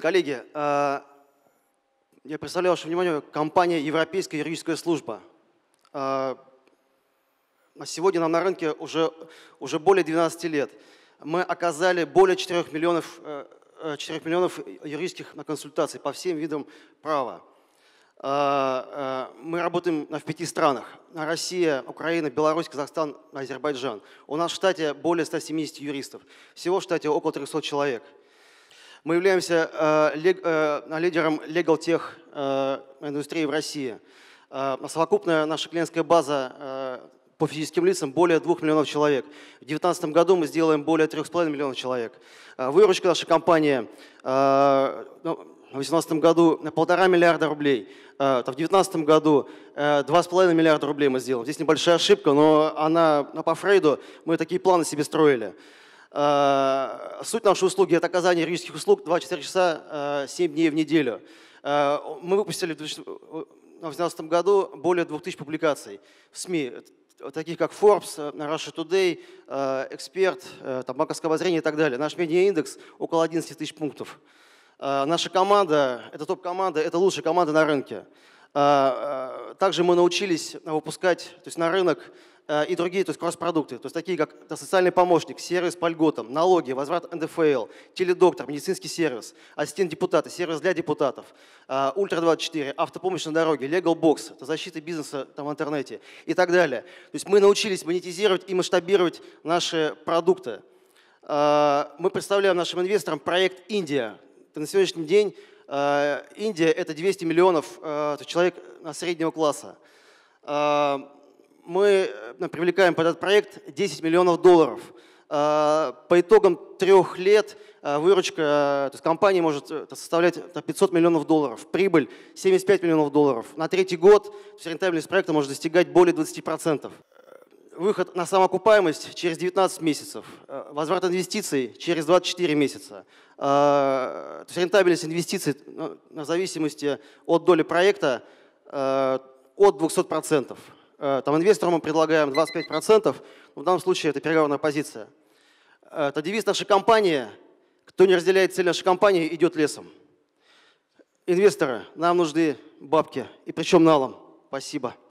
Коллеги, э, я представляю ваше внимание компания «Европейская юридическая служба». Э, сегодня нам на рынке уже, уже более 12 лет. Мы оказали более 4 миллионов, 4 э, миллионов юридических консультаций по всем видам права. Мы работаем в пяти странах. Россия, Украина, Беларусь, Казахстан, Азербайджан. У нас в штате более 170 юристов. Всего в штате около 300 человек – мы являемся э, э, лидером Legal тех э, индустрии в России. Э, совокупная наша клиентская база э, по физическим лицам более 2 миллионов человек. В 2019 году мы сделаем более 3,5 миллионов человек. Э, Выручка нашей компании э, ну, в 2018 году полтора миллиарда рублей, э, в 2019 году 2,5 э, миллиарда рублей мы сделали. Здесь небольшая ошибка, но она по Фрейду, мы такие планы себе строили. Э, суть нашей услуги – это оказание юридических услуг 24 часа 7 э, дней в неделю. Э, мы выпустили в 2018 году более 2000 публикаций в СМИ, таких как Forbes, Russia Today, Эксперт, там, Банковское обозрение и так далее. Наш медиаиндекс около 11 тысяч пунктов. Наша команда, это топ-команда, это лучшая команда на рынке. Также мы научились выпускать, то есть на рынок Э, и другие, то есть кросс-продукты, то есть такие как социальный помощник, сервис по льготам, налоги, возврат НДФЛ, теледоктор, медицинский сервис, ассистент депутата, сервис для депутатов, э, Ультра-24, автопомощь на дороге, Legal Box, это защита бизнеса там, в интернете и так далее. То есть мы научились монетизировать и масштабировать наши продукты. Э, мы представляем нашим инвесторам проект «Индия». На сегодняшний день Индия – это 200 миллионов человек среднего класса мы э, привлекаем под этот проект 10 миллионов долларов. Э, по итогам трех лет э, выручка то есть компании может составлять 500 миллионов долларов, прибыль 75 миллионов долларов. На третий год рентабельность проекта может достигать более 20%. Выход на самоокупаемость через 19 месяцев, возврат инвестиций через 24 месяца. То есть рентабельность инвестиций в зависимости от доли проекта от 200%. Э, там инвесторам мы предлагаем 25%, но в данном случае это переговорная позиция. Э, это девиз нашей компании. Кто не разделяет цель нашей компании, идет лесом. Инвесторы, нам нужны бабки, и причем налом. Спасибо.